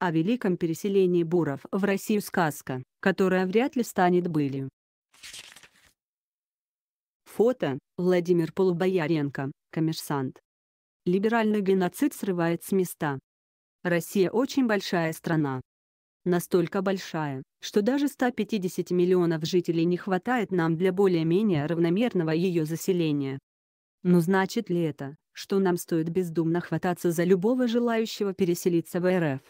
о великом переселении буров в Россию сказка, которая вряд ли станет былью. Фото Владимир Полубояренко, коммерсант. Либеральный геноцид срывает с места. Россия очень большая страна. Настолько большая, что даже 150 миллионов жителей не хватает нам для более-менее равномерного ее заселения. Но значит ли это, что нам стоит бездумно хвататься за любого желающего переселиться в РФ?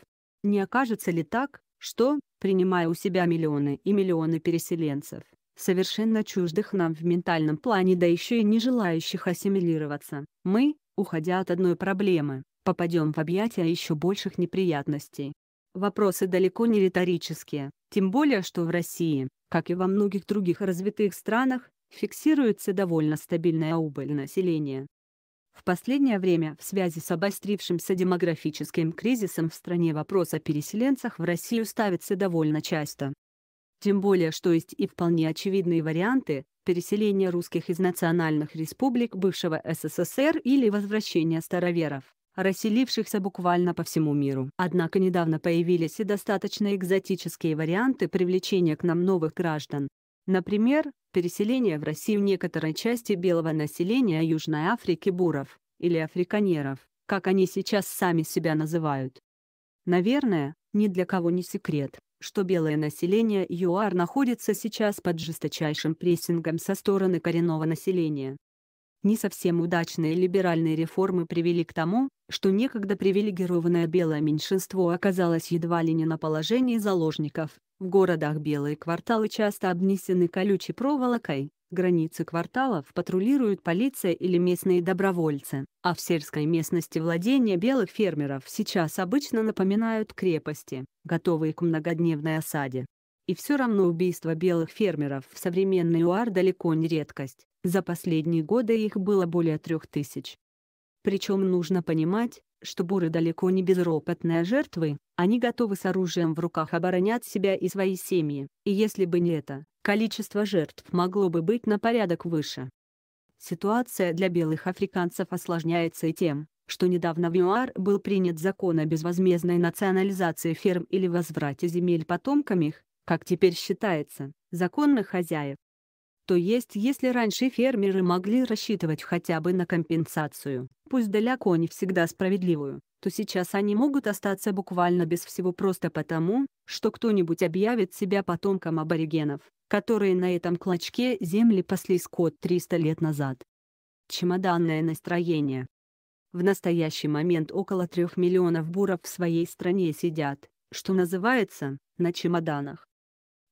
Не окажется ли так, что, принимая у себя миллионы и миллионы переселенцев, совершенно чуждых нам в ментальном плане да еще и не желающих ассимилироваться, мы, уходя от одной проблемы, попадем в объятия еще больших неприятностей. Вопросы далеко не риторические, тем более что в России, как и во многих других развитых странах, фиксируется довольно стабильная убыль населения. В последнее время в связи с обострившимся демографическим кризисом в стране вопрос о переселенцах в Россию ставится довольно часто. Тем более, что есть и вполне очевидные варианты переселения русских из национальных республик бывшего СССР или возвращения староверов, расселившихся буквально по всему миру. Однако недавно появились и достаточно экзотические варианты привлечения к нам новых граждан, Например, переселение в Россию некоторой части белого населения Южной Африки буров, или африканеров, как они сейчас сами себя называют. Наверное, ни для кого не секрет, что белое население ЮАР находится сейчас под жесточайшим прессингом со стороны коренного населения. Не совсем удачные либеральные реформы привели к тому, что некогда привилегированное белое меньшинство оказалось едва ли не на положении заложников, в городах белые кварталы часто обнесены колючей проволокой, границы кварталов патрулируют полиция или местные добровольцы, а в сельской местности владения белых фермеров сейчас обычно напоминают крепости, готовые к многодневной осаде. И все равно убийство белых фермеров в современной УАР далеко не редкость, за последние годы их было более трех тысяч. Причем нужно понимать, что буры далеко не безропотные жертвы, они готовы с оружием в руках оборонять себя и свои семьи, и если бы не это, количество жертв могло бы быть на порядок выше. Ситуация для белых африканцев осложняется и тем, что недавно в ЮАР был принят закон о безвозмездной национализации ферм или возврате земель потомкам их, как теперь считается, законных хозяев. То есть если раньше фермеры могли рассчитывать хотя бы на компенсацию, пусть далеко не всегда справедливую, то сейчас они могут остаться буквально без всего просто потому, что кто-нибудь объявит себя потомком аборигенов, которые на этом клочке земли пасли скот 300 лет назад. Чемоданное настроение. В настоящий момент около трех миллионов буров в своей стране сидят, что называется, на чемоданах.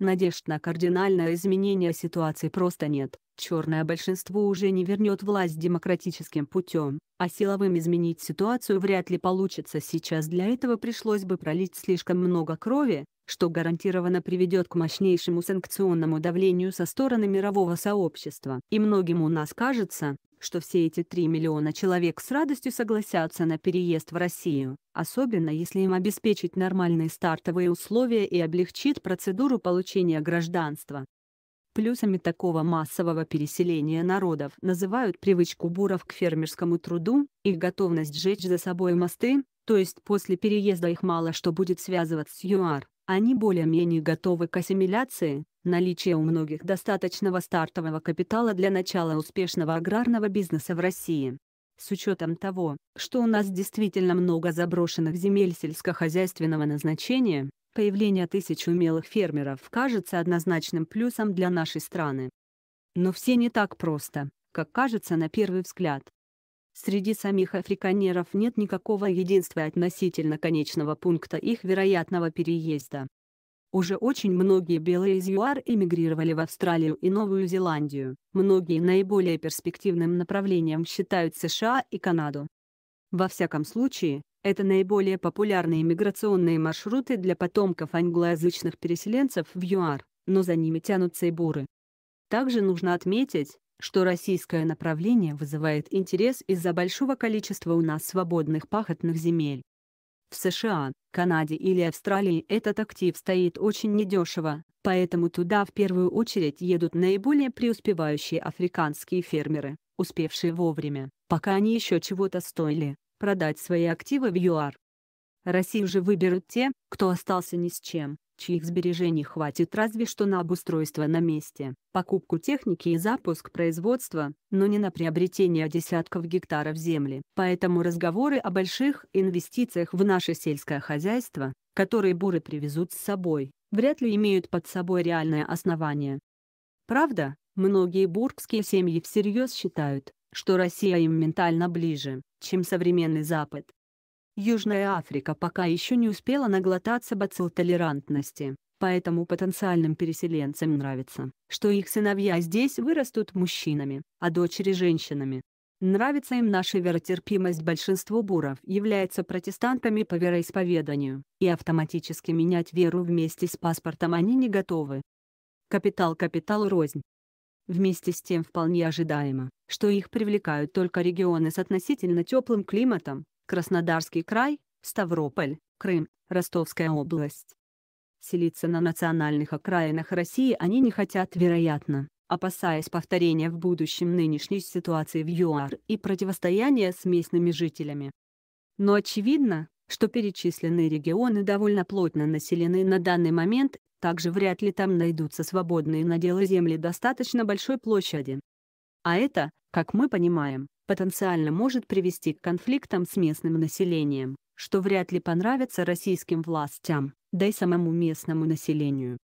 Надежд на кардинальное изменение ситуации просто нет. Черное большинство уже не вернет власть демократическим путем, а силовым изменить ситуацию вряд ли получится сейчас. Для этого пришлось бы пролить слишком много крови, что гарантированно приведет к мощнейшему санкционному давлению со стороны мирового сообщества. И многим у нас кажется, что все эти 3 миллиона человек с радостью согласятся на переезд в Россию, особенно если им обеспечить нормальные стартовые условия и облегчит процедуру получения гражданства. Плюсами такого массового переселения народов называют привычку буров к фермерскому труду, их готовность жечь за собой мосты, то есть после переезда их мало что будет связывать с ЮАР. Они более-менее готовы к ассимиляции, наличие у многих достаточного стартового капитала для начала успешного аграрного бизнеса в России. С учетом того, что у нас действительно много заброшенных земель сельскохозяйственного назначения, появление тысяч умелых фермеров кажется однозначным плюсом для нашей страны. Но все не так просто, как кажется на первый взгляд. Среди самих африканеров нет никакого единства относительно конечного пункта их вероятного переезда. Уже очень многие белые из ЮАР эмигрировали в Австралию и Новую Зеландию. Многие наиболее перспективным направлением считают США и Канаду. Во всяком случае, это наиболее популярные миграционные маршруты для потомков англоязычных переселенцев в ЮАР, но за ними тянутся и буры. Также нужно отметить, что российское направление вызывает интерес из-за большого количества у нас свободных пахотных земель. В США, Канаде или Австралии этот актив стоит очень недешево, поэтому туда в первую очередь едут наиболее преуспевающие африканские фермеры, успевшие вовремя, пока они еще чего-то стоили, продать свои активы в ЮАР. Россию же выберут те, кто остался ни с чем, чьих сбережений хватит разве что на обустройство на месте, покупку техники и запуск производства, но не на приобретение десятков гектаров земли. Поэтому разговоры о больших инвестициях в наше сельское хозяйство, которые буры привезут с собой, вряд ли имеют под собой реальное основание. Правда, многие бургские семьи всерьез считают, что Россия им ментально ближе, чем современный Запад. Южная Африка пока еще не успела наглотаться бацилл толерантности, поэтому потенциальным переселенцам нравится, что их сыновья здесь вырастут мужчинами, а дочери – женщинами. Нравится им наша веротерпимость большинство буров является протестантами по вероисповеданию, и автоматически менять веру вместе с паспортом они не готовы. Капитал-капитал рознь. Вместе с тем вполне ожидаемо, что их привлекают только регионы с относительно теплым климатом, Краснодарский край, Ставрополь, Крым, Ростовская область. Селиться на национальных окраинах России они не хотят, вероятно, опасаясь повторения в будущем нынешней ситуации в ЮАР и противостояния с местными жителями. Но очевидно, что перечисленные регионы довольно плотно населены на данный момент, также вряд ли там найдутся свободные наделы земли достаточно большой площади. А это, как мы понимаем, потенциально может привести к конфликтам с местным населением, что вряд ли понравится российским властям, да и самому местному населению.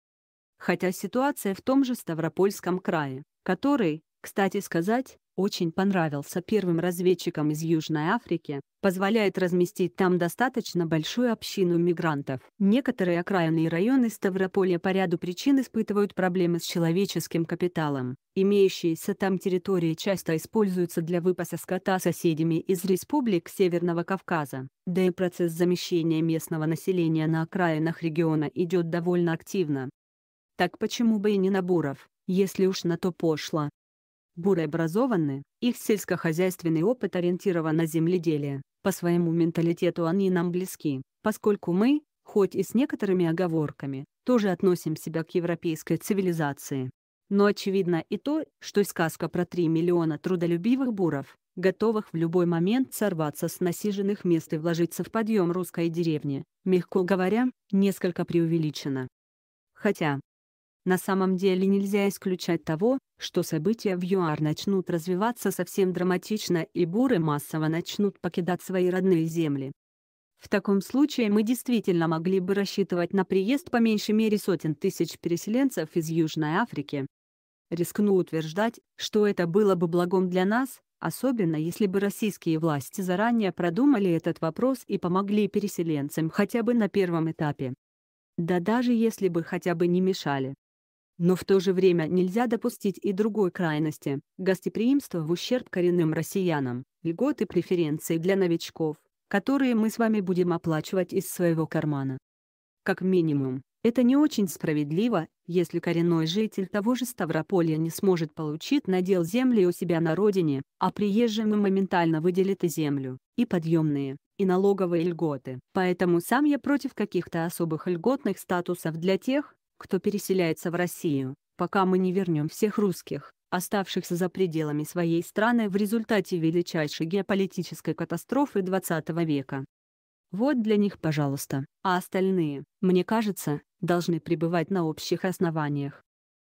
Хотя ситуация в том же Ставропольском крае, который, кстати сказать, очень понравился первым разведчикам из Южной Африки, позволяет разместить там достаточно большую общину мигрантов. Некоторые окраинные районы Ставрополя по ряду причин испытывают проблемы с человеческим капиталом. Имеющиеся там территории часто используются для выпаса скота соседями из республик Северного Кавказа, да и процесс замещения местного населения на окраинах региона идет довольно активно. Так почему бы и не Набуров, если уж на то пошло, Буры образованы, их сельскохозяйственный опыт ориентирован на земледелие. По своему менталитету они нам близки, поскольку мы, хоть и с некоторыми оговорками, тоже относим себя к европейской цивилизации. Но очевидно и то, что сказка про 3 миллиона трудолюбивых буров, готовых в любой момент сорваться с насиженных мест и вложиться в подъем русской деревни, мягко говоря, несколько преувеличена. Хотя, на самом деле нельзя исключать того, что события в ЮАР начнут развиваться совсем драматично и буры массово начнут покидать свои родные земли. В таком случае мы действительно могли бы рассчитывать на приезд по меньшей мере сотен тысяч переселенцев из Южной Африки. Рискну утверждать, что это было бы благом для нас, особенно если бы российские власти заранее продумали этот вопрос и помогли переселенцам хотя бы на первом этапе. Да даже если бы хотя бы не мешали. Но в то же время нельзя допустить и другой крайности – гостеприимство в ущерб коренным россиянам, льготы преференции для новичков, которые мы с вами будем оплачивать из своего кармана. Как минимум, это не очень справедливо, если коренной житель того же Ставрополя не сможет получить надел земли у себя на родине, а приезжим и моментально выделит и землю, и подъемные, и налоговые льготы. Поэтому сам я против каких-то особых льготных статусов для тех, кто переселяется в Россию, пока мы не вернем всех русских, оставшихся за пределами своей страны в результате величайшей геополитической катастрофы XX века. Вот для них, пожалуйста, а остальные, мне кажется, должны пребывать на общих основаниях.